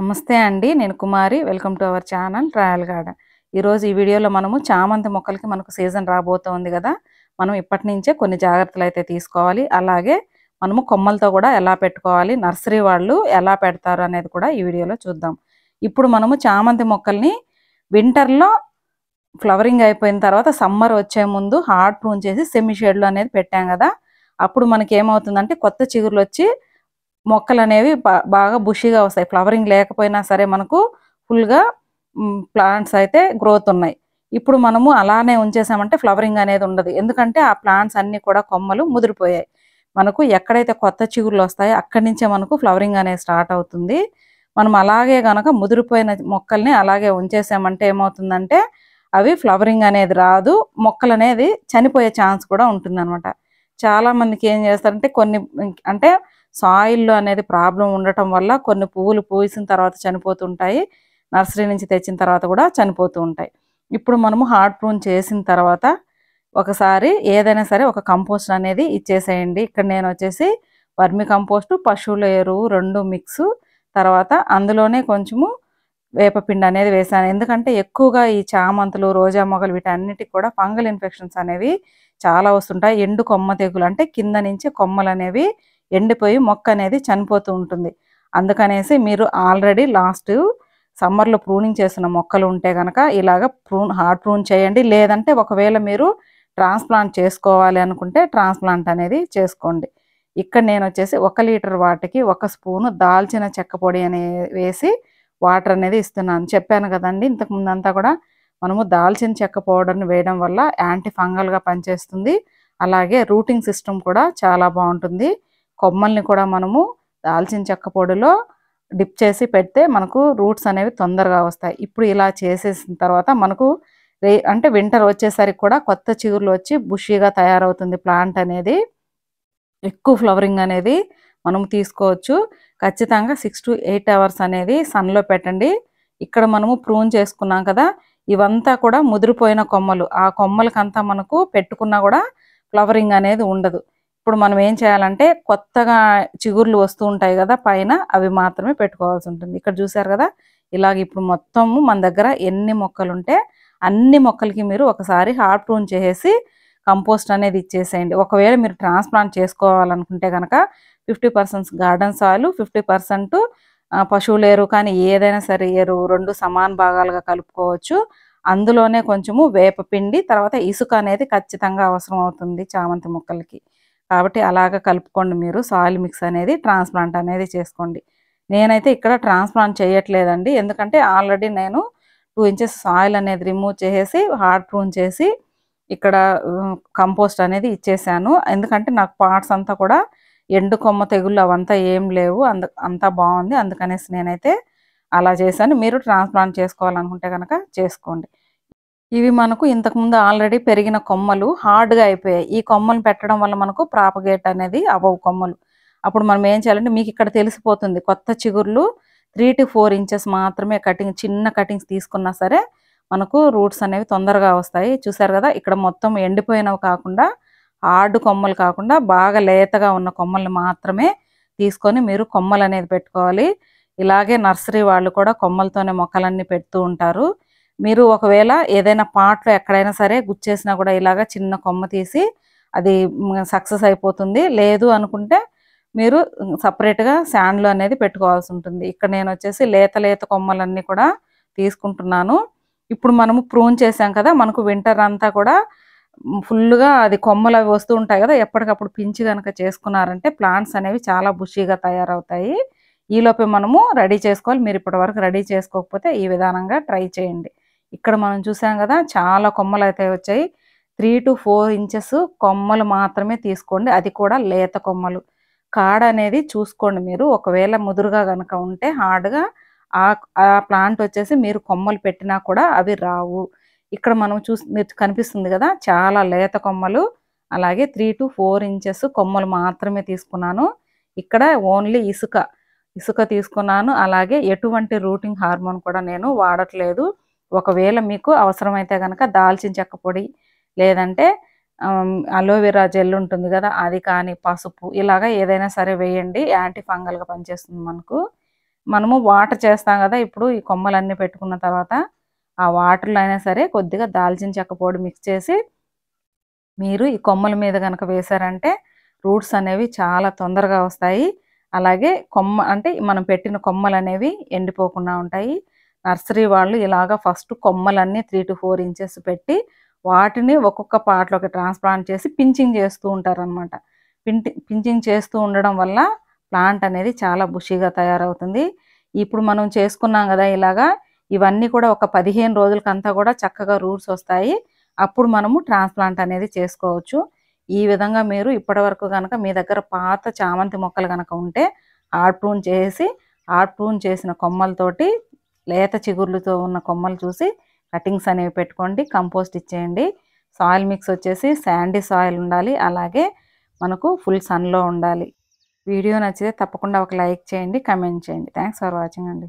నమస్తే అండి నేను Kumari welcome to our channel trial garden ఈరోజు ఈ వీడియోలో మనము చామంతి మొక్కలకి మనకు సీజన్ రాబోతోంది కదా మనం ఇప్పటి నుంచే కొన్ని జాగ్రత్తలు అయితే తీసుకోవాలి అలాగే మనము కొమ్మలతో కూడా ఎలా పెట్టుకోవాలి నర్సరీ వాళ్ళు ఎలా పెడతారు అనేది కూడా ఈ వీడియోలో చూద్దాం ఇప్పుడు మనము చామంతి మొక్కల్ని వింటర్లో ఫ్లవరింగ్ అయిపోయిన తర్వాత సమ్మర్ వచ్చే ముందు హార్డ్ ప్రూన్ చేసి సెమీ షేడ్లో అనేది పెట్టాం కదా అప్పుడు మనకి ఏమవుతుందంటే కొత్త చిగురులు వచ్చి మొక్కలు అనేవి బాగా బుషీగా వస్తాయి ఫ్లవరింగ్ లేకపోయినా సరే మనకు ఫుల్గా ప్లాంట్స్ అయితే గ్రోత్ ఉన్నాయి ఇప్పుడు మనము అలానే ఉంచేసామంటే ఫ్లవరింగ్ అనేది ఉండదు ఎందుకంటే ఆ ప్లాంట్స్ అన్నీ కూడా కొమ్మలు ముదిరిపోయాయి మనకు ఎక్కడైతే కొత్త చిగుళ్ళు వస్తాయో అక్కడి నుంచే మనకు ఫ్లవరింగ్ అనేది స్టార్ట్ అవుతుంది మనం అలాగే కనుక ముదిరిపోయిన మొక్కల్ని అలాగే ఉంచేసామంటే ఏమవుతుందంటే అవి ఫ్లవరింగ్ అనేది రాదు మొక్కలు అనేది చనిపోయే ఛాన్స్ కూడా ఉంటుంది చాలా చాలామందికి ఏం చేస్తారంటే కొన్ని అంటే సాయిల్ అనేది ప్రాబ్లం ఉండటం వల్ల కొన్ని పువ్వులు పూసిన తర్వాత చనిపోతుంటాయి నర్సరీ నుంచి తెచ్చిన తర్వాత కూడా చనిపోతూ ఉంటాయి ఇప్పుడు మనము హార్డ్ ప్రూన్ చేసిన తర్వాత ఒకసారి ఏదైనా సరే ఒక కంపోస్ట్ అనేది ఇచ్చేసేయండి ఇక్కడ నేను వచ్చేసి వర్మి కంపోస్టు పశువుల ఎరువు రెండు మిక్స్ తర్వాత అందులోనే కొంచెము వేపపిండి అనేది వేసాను ఎందుకంటే ఎక్కువగా ఈ చామంతులు రోజా మొగలు వీటన్నిటికి కూడా ఫంగల్ ఇన్ఫెక్షన్స్ అనేవి చాలా వస్తుంటాయి ఎండు కొమ్మ తెగులు అంటే కింద నుంచి కొమ్మలు అనేవి ఎండిపోయి మొక్క అనేది చనిపోతూ ఉంటుంది అందుకనేసి మీరు ఆల్రెడీ లాస్ట్ సమ్మర్లో ప్రూనింగ్ చేసిన మొక్కలు ఉంటే కనుక ఇలాగ ప్రూన్ హార్డ్ ప్రూన్ చేయండి లేదంటే ఒకవేళ మీరు ట్రాన్స్ప్లాంట్ చేసుకోవాలి అనుకుంటే ట్రాన్స్ప్లాంట్ అనేది చేసుకోండి ఇక్కడ నేను వచ్చేసి ఒక లీటర్ వాటికి ఒక స్పూను దాల్చిన చెక్క పొడి అనే వేసి వాటర్ అనేది ఇస్తున్నాను చెప్పాను కదండి ఇంతకు ముందంతా కూడా మనము దాల్చిన చెక్క పౌడర్ని వేయడం వల్ల యాంటీ ఫంగల్గా పనిచేస్తుంది అలాగే రూటింగ్ సిస్టమ్ కూడా చాలా బాగుంటుంది కొమ్మల్ని కూడా మనము దాల్చిన చెక్క పొడిలో డిప్ చేసి పెడితే మనకు రూట్స్ అనేవి తొందరగా వస్తాయి ఇప్పుడు ఇలా చేసేసిన తర్వాత మనకు అంటే వింటర్ వచ్చేసరికి కూడా కొత్త చిగురులు వచ్చి బుషీగా తయారవుతుంది ప్లాంట్ అనేది ఎక్కువ ఫ్లవరింగ్ అనేది మనము తీసుకోవచ్చు ఖచ్చితంగా సిక్స్ టు ఎయిట్ అవర్స్ అనేది సన్లో పెట్టండి ఇక్కడ మనము ప్రూన్ చేసుకున్నాం కదా ఇవంతా కూడా ముదిరిపోయిన కొమ్మలు ఆ కొమ్మలకంతా మనకు పెట్టుకున్నా కూడా ఫ్లవరింగ్ అనేది ఉండదు ఇప్పుడు మనం ఏం చేయాలంటే కొత్తగా చిగుర్లు వస్తూ ఉంటాయి కదా పైన అవి మాత్రమే పెట్టుకోవాల్సి ఉంటుంది ఇక్కడ చూసారు కదా ఇలాగ ఇప్పుడు మొత్తము మన దగ్గర ఎన్ని మొక్కలు ఉంటే అన్ని మొక్కలకి మీరు ఒకసారి హార్ట్ ప్రూన్ చేసి కంపోస్ట్ అనేది ఇచ్చేసేయండి ఒకవేళ మీరు ట్రాన్స్ప్లాంట్ చేసుకోవాలనుకుంటే కనుక fifty percent garden soil fifty percent పశువులు ఎరువు కానీ ఏదైనా సరే ఎరువు రెండు సమాన భాగాలుగా కలుపుకోవచ్చు అందులోనే కొంచెము వేపపిండి తర్వాత ఇసుక అనేది ఖచ్చితంగా అవసరం అవుతుంది చామంతి మొక్కలకి కాబట్టి అలాగ కలుపుకోండి మీరు సాయిల్ మిక్స్ అనేది ట్రాన్స్ప్లాంట్ అనేది చేసుకోండి నేనైతే ఇక్కడ ట్రాన్స్ప్లాంట్ చేయట్లేదండి ఎందుకంటే ఆల్రెడీ నేను టూ ఇంచెస్ సాయిల్ అనేది రిమూవ్ చేసేసి హార్డ్ ప్రూన్ చేసి ఇక్కడ కంపోస్ట్ అనేది ఇచ్చేసాను ఎందుకంటే నాకు పార్ట్స్ అంతా కూడా ఎండు కొమ్మ తెగుళ్ళు అవంతా ఏం లేవు అంద అంతా బాగుంది అందుకనేసి నేనైతే అలా చేశాను మీరు ట్రాన్స్ప్లాంట్ చేసుకోవాలనుకుంటే కనుక చేసుకోండి ఇవి మనకు ఇంతకుముందు ఆల్రెడీ పెరిగిన కొమ్మలు హార్డ్గా అయిపోయాయి ఈ కొమ్మలు పెట్టడం వల్ల మనకు ప్రాపగేట్ అనేది అవవు కొమ్మలు అప్పుడు మనం ఏం చేయాలంటే మీకు ఇక్కడ తెలిసిపోతుంది కొత్త చిగుర్లు త్రీ టు ఫోర్ ఇంచెస్ మాత్రమే కటింగ్ చిన్న కటింగ్స్ తీసుకున్నా సరే మనకు రూట్స్ అనేవి తొందరగా వస్తాయి చూసారు కదా ఇక్కడ మొత్తం ఎండిపోయినవి కాకుండా ఆడు కొమ్మలు కాకుండా బాగా లేతగా ఉన్న కొమ్మల్ని మాత్రమే తీసుకొని మీరు కొమ్మలు అనేది పెట్టుకోవాలి ఇలాగే నర్సరీ వాళ్ళు కూడా కొమ్మలతోనే మొక్కలన్నీ పెడుతూ ఉంటారు మీరు ఒకవేళ ఏదైనా పాటలో ఎక్కడైనా సరే గుచ్చేసినా కూడా ఇలాగ చిన్న కొమ్మ తీసి అది సక్సెస్ అయిపోతుంది లేదు అనుకుంటే మీరు సపరేట్గా శాండ్లు అనేది పెట్టుకోవాల్సి ఉంటుంది ఇక్కడ నేను వచ్చేసి లేత లేత కొమ్మలన్నీ కూడా తీసుకుంటున్నాను ఇప్పుడు మనము ప్రూన్ చేసాం కదా మనకు వింటర్ అంతా కూడా ఫుల్గా అది కొమ్మలు అవి వస్తూ ఉంటాయి కదా ఎప్పటికప్పుడు పించి కనుక చేసుకున్నారంటే ప్లాంట్స్ అనేవి చాలా బుషీగా తయారవుతాయి ఈలోపే మనము రెడీ చేసుకోవాలి మీరు ఇప్పటివరకు రెడీ చేసుకోకపోతే ఈ విధానంగా ట్రై చేయండి ఇక్కడ మనం చూసాం కదా చాలా కొమ్మలు అయితే వచ్చాయి త్రీ టు ఫోర్ ఇంచెస్ కొమ్మలు మాత్రమే తీసుకోండి అది కూడా లేత కొమ్మలు కాడ అనేది చూసుకోండి మీరు ఒకవేళ ముదురుగా కనుక ఉంటే హార్డ్గా ఆ ప్లాంట్ వచ్చేసి మీరు కొమ్మలు పెట్టినా కూడా అవి రావు ఇక్కడ మనం చూస్ మీరు కనిపిస్తుంది కదా చాలా లేత కొమ్మలు అలాగే త్రీ టు ఫోర్ ఇంచెస్ కొమ్మలు మాత్రమే తీసుకున్నాను ఇక్కడ ఓన్లీ ఇసుక ఇసుక తీసుకున్నాను అలాగే ఎటువంటి రూటింగ్ హార్మోన్ కూడా నేను వాడట్లేదు ఒకవేళ మీకు అవసరమైతే కనుక దాల్చిన చెక్క పొడి లేదంటే అలోవెరా జెల్ ఉంటుంది కదా అది కానీ పసుపు ఇలాగ ఏదైనా సరే వేయండి యాంటీ ఫంగల్గా పనిచేస్తుంది మనకు మనము వాటర్ చేస్తాం కదా ఇప్పుడు ఈ కొమ్మలన్నీ పెట్టుకున్న తర్వాత ఆ వాటర్లో అయినా సరే కొద్దిగా దాల్చిన చెక్క పొడి మిక్స్ చేసి మీరు ఈ కొమ్మల మీద కనుక వేశారంటే రూట్స్ అనేవి చాలా తొందరగా వస్తాయి అలాగే కొమ్మ అంటే మనం పెట్టిన కొమ్మలు అనేవి ఎండిపోకుండా ఉంటాయి నర్సరీ వాళ్ళు ఇలాగ ఫస్ట్ కొమ్మలన్నీ త్రీ టు ఫోర్ ఇంచెస్ పెట్టి వాటిని ఒక్కొక్క పాటలోకి ట్రాన్స్ప్లాంట్ చేసి పించింగ్ చేస్తూ ఉంటారనమాట పించింగ్ చేస్తూ ఉండడం వల్ల ప్లాంట్ అనేది చాలా బుషీగా తయారవుతుంది ఇప్పుడు మనం చేసుకున్నాం కదా ఇలాగా ఇవన్నీ కూడా ఒక పదిహేను రోజులకంతా కూడా చక్కగా రూట్స్ వస్తాయి అప్పుడు మనము ట్రాన్స్ప్లాంట్ అనేది చేసుకోవచ్చు ఈ విధంగా మీరు ఇప్పటి వరకు కనుక మీ దగ్గర పాత చామంతి మొక్కలు కనుక ఉంటే ఆర్ట్ ప్రూన్ చేసి ఆర్ట్ ప్రూన్ చేసిన కొమ్మలతోటి లేత చిగుర్లతో ఉన్న కొమ్మలు చూసి కటింగ్స్ అనేవి పెట్టుకోండి కంపోస్ట్ ఇచ్చేయండి సాయిల్ మిక్స్ వచ్చేసి శాండీ సాయిల్ ఉండాలి అలాగే మనకు ఫుల్ సన్లో ఉండాలి వీడియో నచ్చితే తప్పకుండా ఒక లైక్ చేయండి కమెంట్ చేయండి థ్యాంక్స్ ఫర్ వాచింగ్ అండి